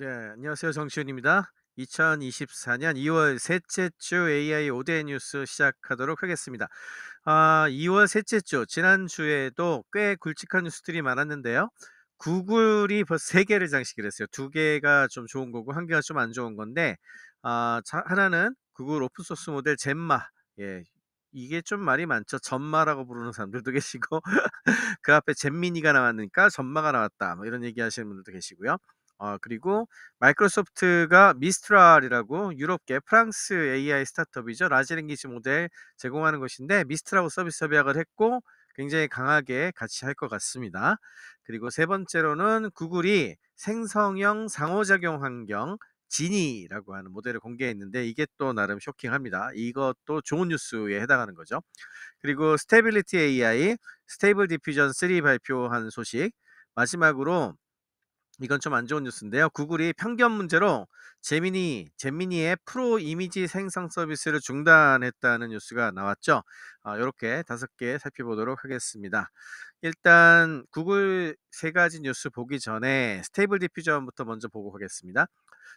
네, 안녕하세요. 정시훈입니다. 2024년 2월 셋째 주 AI 5대 뉴스 시작하도록 하겠습니다. 아, 2월 셋째 주, 지난주에도 꽤 굵직한 뉴스들이 많았는데요. 구글이 벌써 3개를 장식을 했어요. 2개가 좀 좋은 거고, 1개가 좀 안 좋은 건데, 아, 하나는 구글 오픈소스 모델 젠마. 예, 이게 좀 말이 많죠. 전마라고 부르는 사람들도 계시고, 그 앞에 젠미니가 나왔으니까 전마가 나왔다. 뭐 이런 얘기 하시는 분들도 계시고요. 어, 그리고 마이크로소프트가 미스트랄이라고 유럽계 프랑스 AI 스타트업이죠. 라지랭귀지 모델 제공하는 것인데 미스트라고 서비스 협약을 했고 굉장히 강하게 같이 할 것 같습니다. 그리고 세 번째로는 구글이 생성형 상호작용 환경 지니라고 하는 모델을 공개했는데 이게 또 나름 쇼킹합니다. 이것도 좋은 뉴스에 해당하는 거죠. 그리고 스테빌리티 AI, 스테이블 디퓨전 3 발표한 소식 마지막으로 이건 좀 안 좋은 뉴스인데요. 구글이 편견 문제로 재민이, 잼민이의 프로 이미지 생성 서비스를 중단했다는 뉴스가 나왔죠. 아, 이렇게 다섯 개 살펴보도록 하겠습니다. 일단 구글 세 가지 뉴스 보기 전에 스테이블 디퓨전부터 먼저 보고 가겠습니다.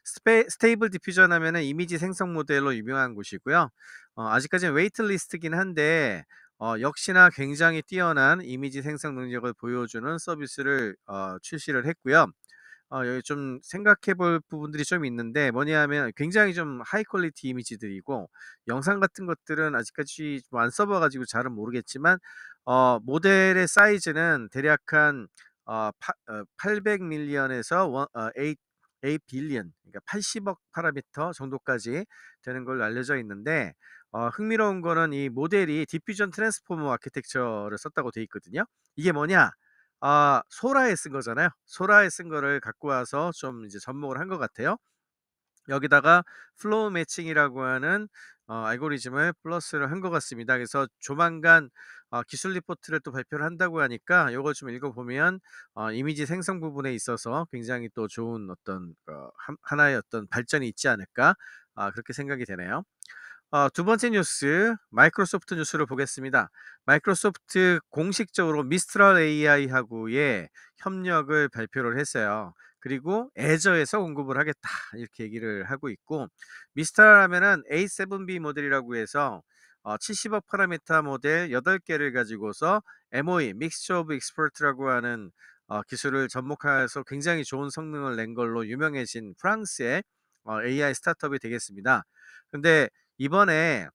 스페, 스테이블 디퓨전 하면은 이미지 생성 모델로 유명한 곳이고요. 어, 아직까지는 웨이트리스트긴 한데 어, 역시나 굉장히 뛰어난 이미지 생성 능력을 보여주는 서비스를 어, 출시를 했고요. 어 여기 좀 생각해 볼 부분들이 좀 있는데 뭐냐 하면 굉장히 좀 하이 퀄리티 이미지들이고 영상 같은 것들은 아직까지 좀안 써봐 가지고 잘은 모르겠지만 어 모델의 사이즈는 대략 한 어, 파, 어, 800밀리언에서 8 A 빌리언 그러니까 80억 파라미터 정도까지 되는 걸로 알려져 있는데 어, 흥미로운 거는 이 모델이 디퓨전 트랜스포머 아키텍처를 썼다고 돼 있거든요. 이게 뭐냐? 아, 소라에 쓴 거잖아요. 소라에 쓴 거를 갖고 와서 좀 이제 접목을 한 것 같아요. 여기다가 플로우 매칭이라고 하는 어, 알고리즘을 플러스를 한 것 같습니다. 그래서 조만간 어, 기술 리포트를 또 발표를 한다고 하니까 이걸좀 읽어보면 어, 이미지 생성 부분에 있어서 굉장히 또 좋은 어떤 그 하나의 어떤 발전이 있지 않을까 아, 그렇게 생각이 되네요. 어, 두 번째 뉴스 마이크로소프트 뉴스를 보겠습니다. 마이크로소프트 공식적으로 미스트럴 AI하고의 협력을 발표를 했어요. 그리고 애저에서 공급을 하겠다 이렇게 얘기를 하고 있고 미스트랄 하면은 A7B 모델이라고 해서 어, 70억 파라미터 모델 8개를 가지고서 MOE (Mixture of Expert라고 하는 어, 기술을 접목해서 굉장히 좋은 성능을 낸 걸로 유명해진 프랑스의 어, AI 스타트업이 되겠습니다. 근데 이번에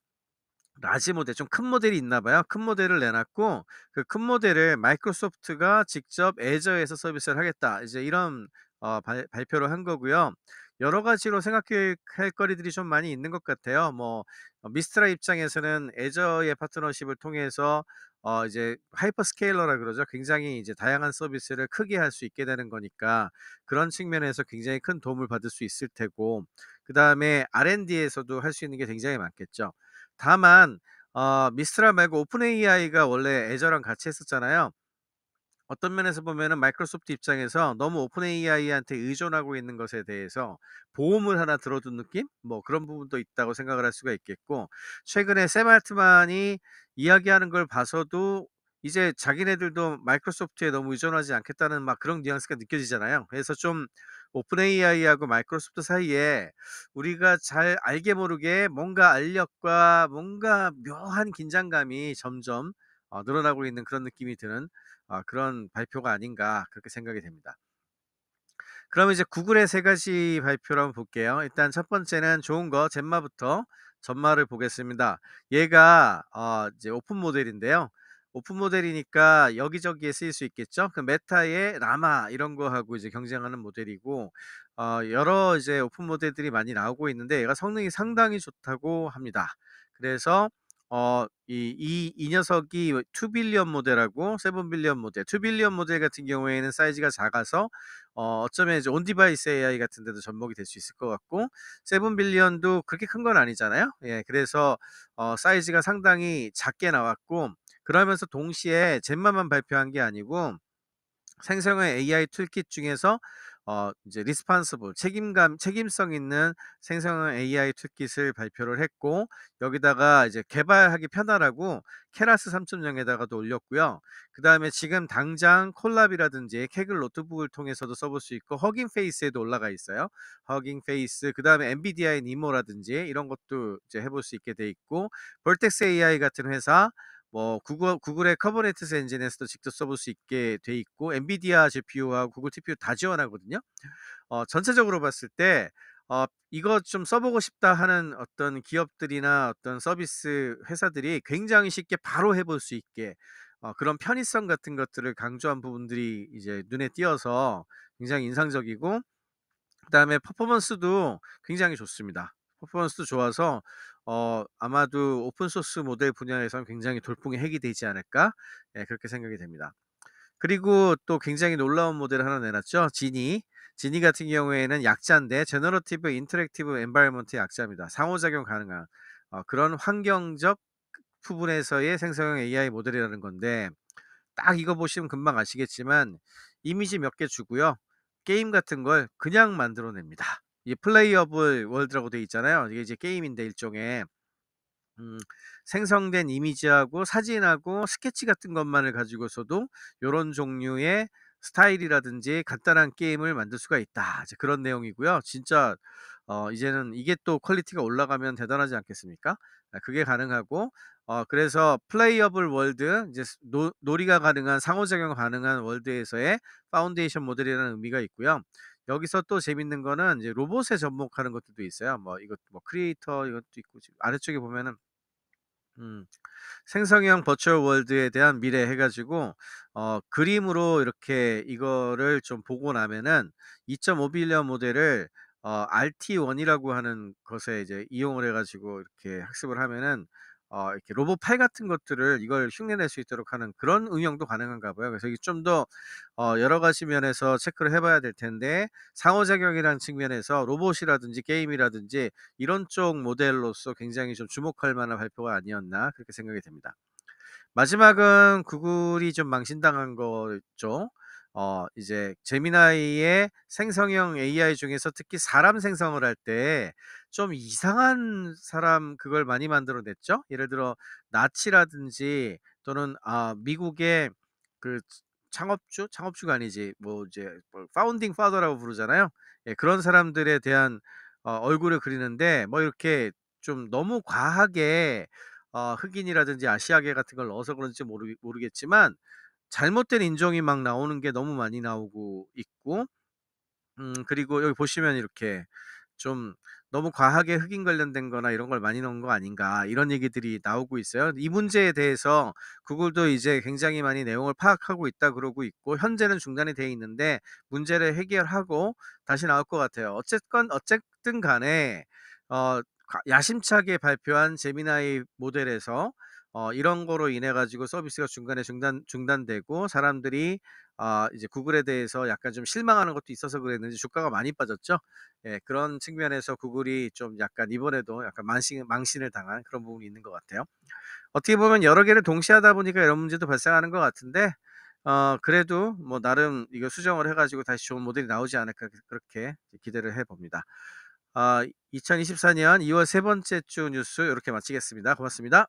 라지 모델, 좀 큰 모델이 있나 봐요. 큰 모델을 내놨고 그 큰 모델을 마이크로소프트가 직접 애저에서 서비스를 하겠다. 이제 이런 어, 발, 발표를 한 거고요. 여러 가지로 생각할 거리들이 좀 많이 있는 것 같아요. 뭐 어, 미스트라 입장에서는 애저의 파트너십을 통해서 어 이제 하이퍼스케일러라 그러죠. 굉장히 이제 다양한 서비스를 크게 할 수 있게 되는 거니까 그런 측면에서 굉장히 큰 도움을 받을 수 있을 테고 그 다음에 R&D에서도 할 수 있는 게 굉장히 많겠죠. 다만 어, 미스트라 말고 오픈 AI가 원래 애저랑 같이 했었잖아요. 어떤 면에서 보면은 마이크로소프트 입장에서 너무 오픈 AI한테 의존하고 있는 것에 대해서 보험을 하나 들어둔 느낌? 뭐 그런 부분도 있다고 생각을 할 수가 있겠고 최근에 샘 알트만이 이야기하는 걸 봐서도 이제 자기네들도 마이크로소프트에 너무 의존하지 않겠다는 막 그런 뉘앙스가 느껴지잖아요. 그래서 좀 오픈 AI하고 마이크로소프트 사이에 우리가 잘 알게 모르게 뭔가 알력과 뭔가 묘한 긴장감이 점점 어, 늘어나고 있는 그런 느낌이 드는 어, 그런 발표가 아닌가 그렇게 생각이 됩니다. 그럼 이제 구글의 세 가지 발표를 한번 볼게요. 일단 첫 번째는 좋은 거 젠마부터 전마를 보겠습니다. 얘가 어, 이제 오픈 모델인데요. 오픈 모델이니까 여기저기에 쓰일 수 있겠죠. 그 메타의 라마 이런 거하고 이제 경쟁하는 모델이고 어, 여러 이제 오픈 모델들이 많이 나오고 있는데 얘가 성능이 상당히 좋다고 합니다. 그래서 어, 이, 이, 이 녀석이 2빌리언 모델하고 7빌리언 모델. 2빌리언 모델 같은 경우에는 사이즈가 작아서 어, 어쩌면 이제 온디바이스 AI 같은 데도 접목이 될 수 있을 것 같고 7빌리언도 그렇게 큰 건 아니잖아요. 예, 그래서 어, 사이즈가 상당히 작게 나왔고 그러면서 동시에 젠마만 발표한 게 아니고 생성의 AI 툴킷 중에서 어, 이제 리스판스블 책임감 책임성 있는 생성형 AI 툴킷을 발표를 했고 여기다가 이제 개발하기 편하라고 케라스 3.0에다가도 올렸고요. 그 다음에 지금 당장 콜랍이라든지 캐글 노트북을 통해서도 써볼 수 있고 허깅 페이스에도 올라가 있어요. 허깅 페이스 그 다음에 엔비디아의 니모라든지 이런 것도 이제 해볼 수 있게 돼 있고 볼텍스 AI 같은 회사 뭐 구글, 구글의 커버네트스 엔진에서도 직접 써볼 수 있게 돼 있고 엔비디아 GPU와 구글 TPU 다 지원하거든요. 어, 전체적으로 봤을 때 어, 이거 좀 써보고 싶다 하는 어떤 기업들이나 어떤 서비스 회사들이 굉장히 쉽게 바로 해볼 수 있게 어, 그런 편의성 같은 것들을 강조한 부분들이 이제 눈에 띄어서 굉장히 인상적이고 그다음에 퍼포먼스도 굉장히 좋습니다. 퍼포먼스도 좋아서 어, 아마도 오픈소스 모델 분야에서는 굉장히 돌풍의 핵이 되지 않을까 예, 그렇게 생각이 됩니다. 그리고 또 굉장히 놀라운 모델을 하나 내놨죠. 지니. 지니 같은 경우에는 약자인데 제너러티브 인터랙티브 엔바이먼트 약자입니다. 상호작용 가능한 어, 그런 환경적 부분에서의 생성형 AI 모델이라는 건데 딱 이거 보시면 금방 아시겠지만 이미지 몇 개 주고요. 게임 같은 걸 그냥 만들어냅니다. 이 플레이어블 월드라고 되어 있잖아요. 이게 이제 게임인데 일종의 음, 생성된 이미지하고 사진하고 스케치 같은 것만을 가지고서도 이런 종류의 스타일이라든지 간단한 게임을 만들 수가 있다. 그런 내용이고요. 진짜 어, 이제는 이게 또 퀄리티가 올라가면 대단하지 않겠습니까? 아, 그게 가능하고 어, 그래서 플레이어블 월드 이제 노, 놀이가 가능한 상호작용 가능한 월드에서의 파운데이션 모델이라는 의미가 있고요. 여기서 또 재밌는 거는 이제 로봇에 접목하는 것들도 있어요. 뭐 이것 뭐 크리에이터 이것도 있고 지금 아래쪽에 보면은 음, 생성형 버추얼 월드에 대한 미래 해가지고 어, 그림으로 이렇게 이거를 좀 보고 나면은 2.5빌리언 모델을 어, RT1이라고 하는 것에 이제 이용을 해가지고 이렇게 학습을 하면은 어, 이렇게 로봇 팔 같은 것들을 이걸 흉내낼 수 있도록 하는 그런 응용도 가능한가 봐요. 그래서 이게 좀더 어, 여러 가지 면에서 체크를 해봐야 될 텐데 상호작용이라는 측면에서 로봇이라든지 게임이라든지 이런 쪽 모델로서 굉장히 좀 주목할 만한 발표가 아니었나 그렇게 생각이 됩니다. 마지막은 구글이 좀 망신당한 거죠. 어, 이제 제미나이의 생성형 AI 중에서 특히 사람 생성을 할때 좀 이상한 사람 그걸 많이 만들어냈죠. 예를 들어 나치라든지 또는 아 미국의 그 창업주 창업주가 아니지 뭐 이제 뭐 파운딩 파더라고 부르잖아요. 예, 그런 사람들에 대한 어, 얼굴을 그리는데 뭐 이렇게 좀 너무 과하게 어, 흑인이라든지 아시아계 같은 걸 넣어서 그런지 모르, 모르겠지만 잘못된 인종이 막 나오는 게 너무 많이 나오고 있고 음 그리고 여기 보시면 이렇게 좀 너무 과하게 흑인 관련된 거나 이런 걸 많이 넣은 거 아닌가 이런 얘기들이 나오고 있어요. 이 문제에 대해서 구글도 이제 굉장히 많이 내용을 파악하고 있다 그러고 있고 현재는 중단이 돼 있는데 문제를 해결하고 다시 나올 것 같아요. 어쨌건 어쨌든 간에 어 야심차게 발표한 제미나이 모델에서 어, 이런 거로 인해 가지고 서비스가 중간에 중단 중단되고 사람들이 어, 이제 구글에 대해서 약간 좀 실망하는 것도 있어서 그랬는지 주가가 많이 빠졌죠. 예, 그런 측면에서 구글이 좀 약간 이번에도 약간 망신, 망신을 당한 그런 부분이 있는 것 같아요. 어떻게 보면 여러 개를 동시에 하다 보니까 이런 문제도 발생하는 것 같은데, 어, 그래도 뭐 나름 이거 수정을 해가지고 다시 좋은 모델이 나오지 않을까 그, 그렇게 기대를 해봅니다. 아, 2024년 2월 세 번째 주 뉴스 이렇게 마치겠습니다. 고맙습니다.